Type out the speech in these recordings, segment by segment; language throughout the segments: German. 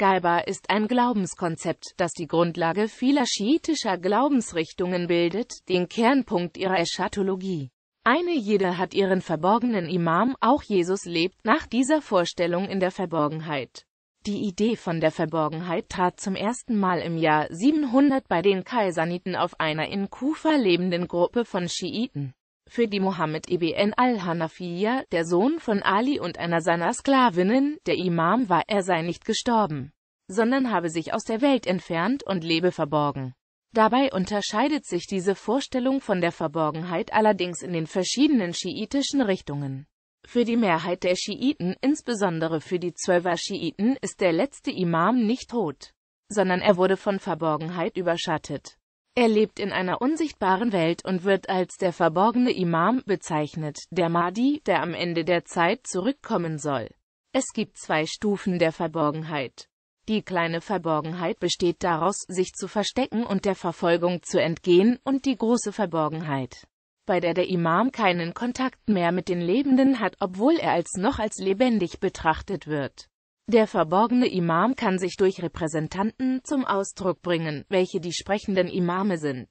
Galba ist ein Glaubenskonzept, das die Grundlage vieler schiitischer Glaubensrichtungen bildet, den Kernpunkt ihrer Eschatologie. Eine jede hat ihren verborgenen Imam, auch Jesus lebt nach dieser Vorstellung in der Verborgenheit. Die Idee von der Verborgenheit trat zum ersten Mal im Jahr 700 bei den Kaisaniten auf einer in Kufa lebenden Gruppe von Schiiten für die Mohammed ibn al-Hanafiya, der Sohn von Ali und einer seiner Sklavinnen, der Imam war, er sei nicht gestorben, sondern habe sich aus der Welt entfernt und lebe verborgen. Dabei unterscheidet sich diese Vorstellung von der Verborgenheit allerdings in den verschiedenen schiitischen Richtungen. Für die Mehrheit der Schiiten, insbesondere für die Zwölfer Schiiten, ist der letzte Imam nicht tot, sondern er wurde von Verborgenheit überschattet. Er lebt in einer unsichtbaren Welt und wird als der verborgene Imam bezeichnet, der Mahdi, der am Ende der Zeit zurückkommen soll. Es gibt zwei Stufen der Verborgenheit. Die kleine Verborgenheit besteht daraus, sich zu verstecken und der Verfolgung zu entgehen, und die große Verborgenheit, bei der der Imam keinen Kontakt mehr mit den Lebenden hat, obwohl er als noch als lebendig betrachtet wird. Der verborgene Imam kann sich durch Repräsentanten zum Ausdruck bringen, welche die sprechenden Imame sind,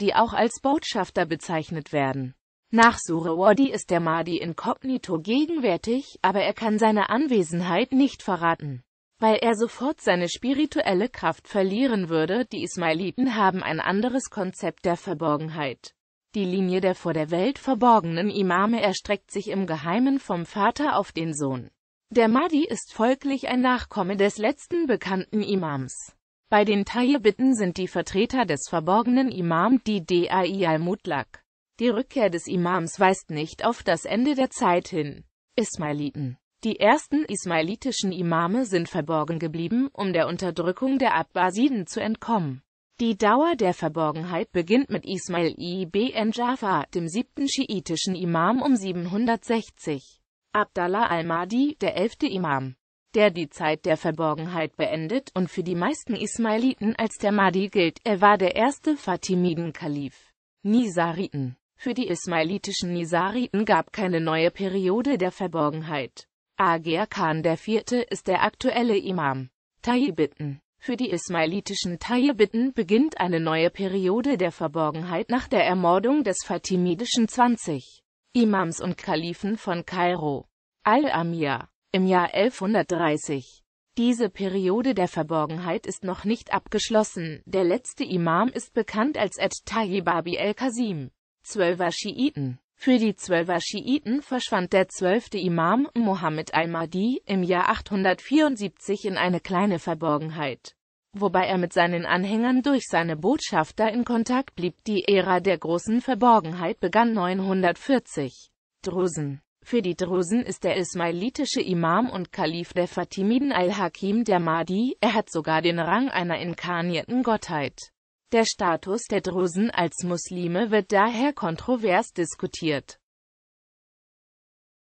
die auch als Botschafter bezeichnet werden. Nach Surawadi ist der Mahdi inkognito gegenwärtig, aber er kann seine Anwesenheit nicht verraten, weil er sofort seine spirituelle Kraft verlieren würde. Die Ismailiten haben ein anderes Konzept der Verborgenheit. Die Linie der vor der Welt verborgenen Imame erstreckt sich im Geheimen vom Vater auf den Sohn. Der Mahdi ist folglich ein Nachkomme des letzten bekannten Imams. Bei den Tayyibiten sind die Vertreter des verborgenen Imam die Dai al mutlak Die Rückkehr des Imams weist nicht auf das Ende der Zeit hin. Ismailiten Die ersten ismailitischen Imame sind verborgen geblieben, um der Unterdrückung der Abbasiden zu entkommen. Die Dauer der Verborgenheit beginnt mit Ismail ibn Jafar, dem siebten schiitischen Imam um 760. Abdallah al-Mahdi, der elfte Imam, der die Zeit der Verborgenheit beendet und für die meisten Ismailiten als der Mahdi gilt. Er war der erste Fatimiden-Kalif. Nisariten Für die ismailitischen Nisariten gab keine neue Periode der Verborgenheit. Agir Khan IV. ist der aktuelle Imam. Tayyibiten Für die ismailitischen Tayyibiten beginnt eine neue Periode der Verborgenheit nach der Ermordung des fatimidischen 20. Imams und Kalifen von Kairo. Al-Amir. Im Jahr 1130. Diese Periode der Verborgenheit ist noch nicht abgeschlossen. Der letzte Imam ist bekannt als At-Tayyibabi el kasim Zwölfer Schiiten. Für die Zwölfer Schiiten verschwand der zwölfte Imam, Mohammed al-Mahdi, im Jahr 874 in eine kleine Verborgenheit wobei er mit seinen Anhängern durch seine Botschafter in Kontakt blieb. Die Ära der großen Verborgenheit begann 940. Drusen für die Drusen ist der ismailitische Imam und Kalif der Fatimiden al-Hakim der Mahdi, er hat sogar den Rang einer inkarnierten Gottheit. Der Status der Drusen als Muslime wird daher kontrovers diskutiert.